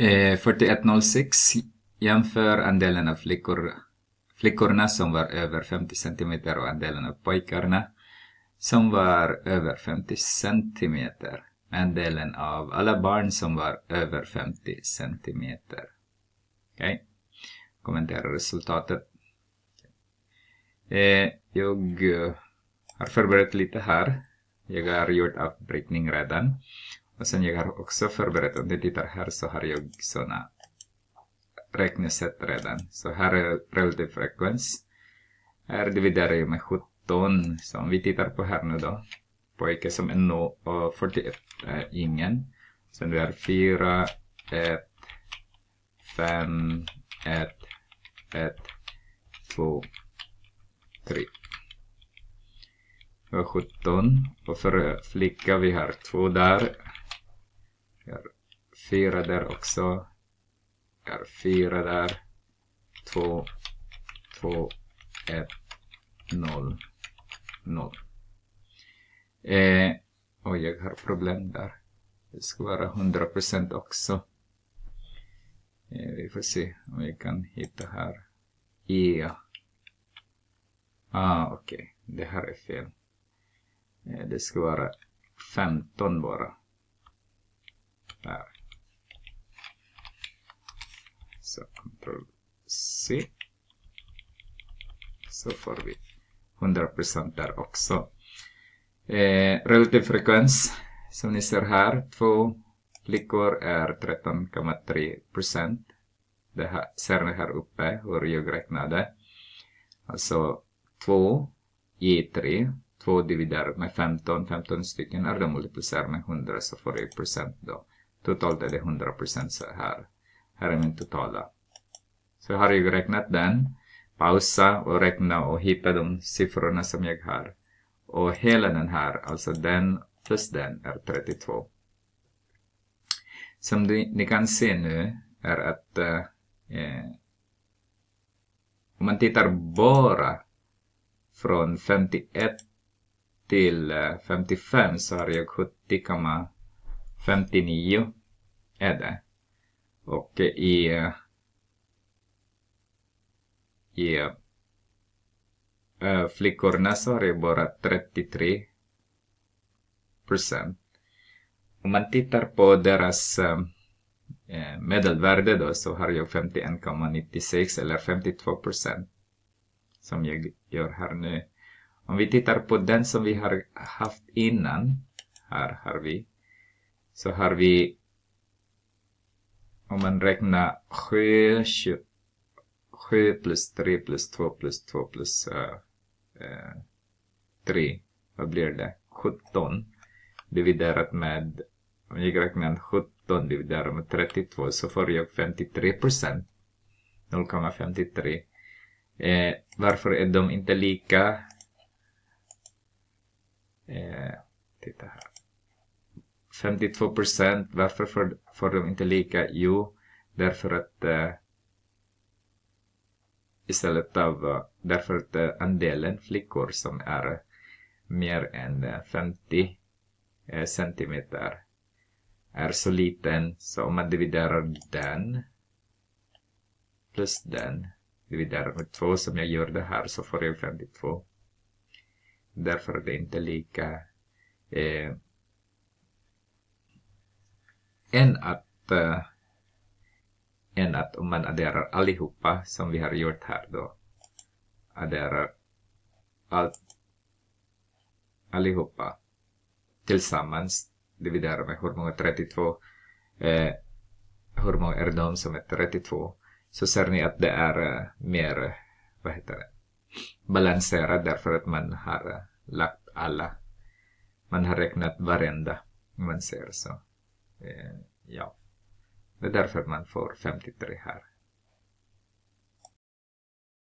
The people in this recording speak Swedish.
4106 eh, jämför andelen av flickor, flickorna som var över 50 cm och andelen av pojkarna som var över 50 cm. Andelen av alla barn som var över 50 cm. Okay. Kommentera resultatet. Eh, jag eh, har förberett lite här. Jag har gjort avbrytning redan. Och sen jag har också förberett, om du tittar här så har jag sådana räknesätt redan. Så här är relativ frekvens. Här dividerar jag med 17. Så om vi tittar på här nu då. Pojke som är 0 och 41 är ingen. Sen vi har 4, 1, 5, 1, 1, 2, 3. Vi har 17. Och för flicka vi har 2 där. Jag har fyra där också. Jag har fyra där. Två, två, ett, noll, noll. Eh, och jag har problem där. Det ska vara 100% också. Eh, vi får se om vi kan hitta här. Yeah. Ah, okej. Okay. Det här är fel. Eh, det ska vara 15 bara. Där. Så Ctrl C. Så får vi 100% där också. Eh, relativ frekvens som ni ser här, två flickor är 13,3%. Det här, ser ni här uppe hur jag räknade. Alltså 2 i 3, 2 dividerat med 15, 15 stycken är det multiplicerat med 100 så får jag procent då. Totalt är det 100% så här. Här är min totala. Så har jag räknat den. Pausa och räkna och hitta de siffrorna som jag har. Och hela den här, alltså den plus den är 32. Som ni, ni kan se nu är att eh, eh om man tittar bara från 51 till 55 eh, så har jag 70, 59 är det. Och i, i eh, flickorna så är det bara 33 procent. Om man tittar på deras eh, eh, medelvärde då så har jag 51,96 eller 52 procent som jag gör här nu. Om vi tittar på den som vi har haft innan, här har vi så har vi om man räknar 7 sjö, plus 3 plus 2 plus 2 plus tre uh, uh, vad blir det? 17 dividerat med om jag räknar 17 dividerat med 32 så får jag 53 procent 0,53 eh, varför är de inte lika eh, titta här 52 procent. Varför får, får de inte lika? Jo, därför att uh, istället av uh, därför att uh, andelen flickor som är mer än 50 centimeter är så liten så om man dividerar den plus den dividerar med 2 som jag gör det här så får jag 52. Därför är det inte lika eh, än att, äh, eh, än att om man adderar allihopa som vi har gjort här då, adderar allt, allihopa tillsammans, dividerar med hur många 32, eh, hur många är de som är 32, så ser ni att det är äh, mer, vad heter det, balanserat därför att man har äh, lagt alla, man har räknat varenda, man ser så. Eh, ja, det är därför man får 53 här.